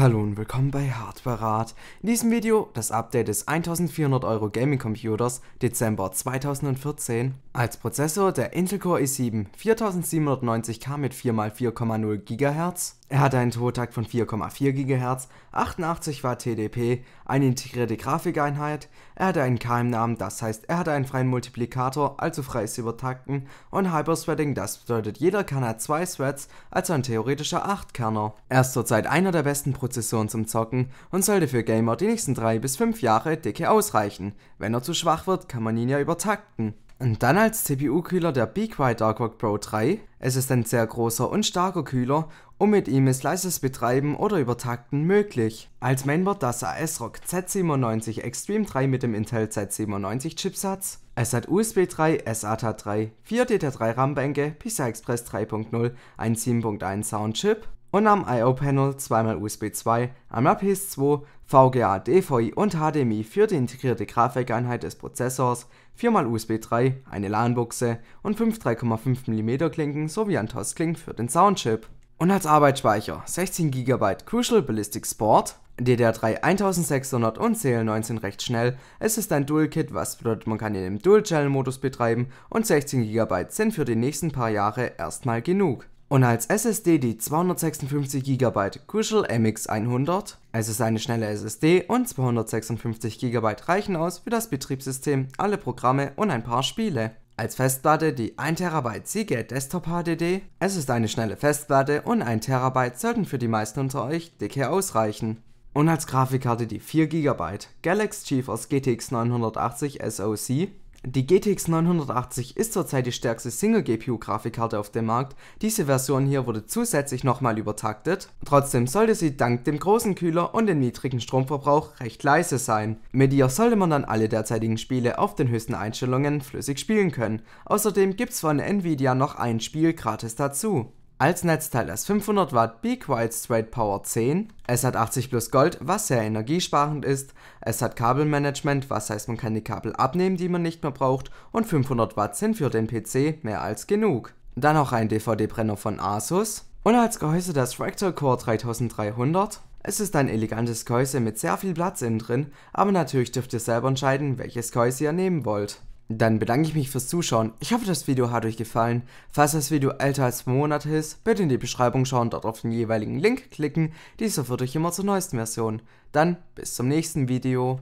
Hallo und willkommen bei Hardwarerat. In diesem Video das Update des 1400 Euro Gaming Computers Dezember 2014. Als Prozessor der Intel Core i7 4790K mit 4x4,0 GHz. Er hatte einen Totakt von 4,4 GHz, 88 Watt TDP, eine integrierte Grafikeinheit, er hatte einen KM-Namen, das heißt er hatte einen freien Multiplikator, also freies Übertakten und Hypersweating, das bedeutet jeder Kern hat zwei Threads, also ein theoretischer 8-Kerner. Er ist zurzeit einer der besten Prozessoren Prozessoren zum Zocken und sollte für Gamer die nächsten 3 bis 5 Jahre dicke ausreichen. Wenn er zu schwach wird, kann man ihn ja übertakten. Und dann als CPU-Kühler der BeQuiet Darkwalk Pro 3. Es ist ein sehr großer und starker Kühler und mit ihm ist leises Betreiben oder Übertakten möglich. Als Mainboard das ASRock Z97 Extreme 3 mit dem Intel Z97 Chipsatz. Es hat USB 3, SATA 3, 4 DT3 RAM-Bänke, PCI Express 3.0, ein 7.1 Soundchip, und am io o panel zweimal USB 2, einmal PS2, VGA, DVI und HDMI für die integrierte Grafikeinheit des Prozessors, viermal USB 3, eine LAN-Buchse und fünf 3,5 mm Klinken sowie ein Toss-Klink für den Soundchip. Und als Arbeitsspeicher 16 GB Crucial Ballistic Sport, DDR3 1600 und CL19 recht schnell. Es ist ein Dual-Kit, was bedeutet, man kann ihn im Dual-Channel-Modus betreiben und 16 GB sind für die nächsten paar Jahre erstmal genug und als SSD die 256 GB Crucial MX100. Es ist eine schnelle SSD und 256 GB reichen aus für das Betriebssystem, alle Programme und ein paar Spiele. Als Festplatte die 1 TB Seagate Desktop HDD. Es ist eine schnelle Festplatte und 1 TB sollten für die meisten unter euch dicke ausreichen. Und als Grafikkarte die 4 GB Galaxy GeForce GTX 980 SoC. Die GTX 980 ist zurzeit die stärkste Single-GPU-Grafikkarte auf dem Markt, diese Version hier wurde zusätzlich nochmal übertaktet, trotzdem sollte sie dank dem großen Kühler und dem niedrigen Stromverbrauch recht leise sein. Mit ihr sollte man dann alle derzeitigen Spiele auf den höchsten Einstellungen flüssig spielen können, außerdem gibt's von Nvidia noch ein Spiel gratis dazu. Als Netzteil das 500 Watt Be Quiet Straight Power 10. Es hat 80 plus Gold, was sehr energiesparend ist. Es hat Kabelmanagement, was heißt man kann die Kabel abnehmen, die man nicht mehr braucht. Und 500 Watt sind für den PC mehr als genug. Dann noch ein DVD-Brenner von Asus. Und als Gehäuse das Fractal Core 3300. Es ist ein elegantes Gehäuse mit sehr viel Platz innen drin, aber natürlich dürft ihr selber entscheiden, welches Gehäuse ihr nehmen wollt. Dann bedanke ich mich fürs Zuschauen. Ich hoffe, das Video hat euch gefallen. Falls das Video älter als Monate ist, bitte in die Beschreibung schauen, und dort auf den jeweiligen Link klicken. Dieser führt euch immer zur neuesten Version. Dann bis zum nächsten Video.